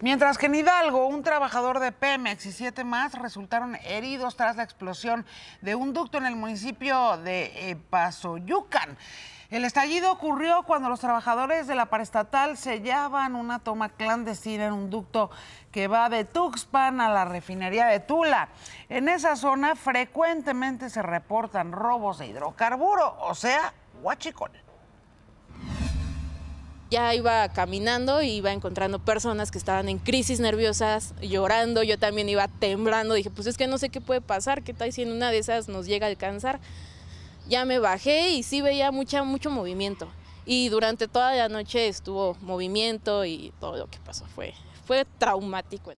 Mientras que en Hidalgo, un trabajador de Pemex y siete más resultaron heridos tras la explosión de un ducto en el municipio de eh, Pasoyucan. El estallido ocurrió cuando los trabajadores de la paraestatal sellaban una toma clandestina en un ducto que va de Tuxpan a la refinería de Tula. En esa zona frecuentemente se reportan robos de hidrocarburo, o sea, huachicol ya iba caminando y iba encontrando personas que estaban en crisis nerviosas, llorando, yo también iba temblando, dije, pues es que no sé qué puede pasar, qué tal si en una de esas nos llega a alcanzar. Ya me bajé y sí veía mucha, mucho movimiento. Y durante toda la noche estuvo movimiento y todo lo que pasó fue, fue traumático.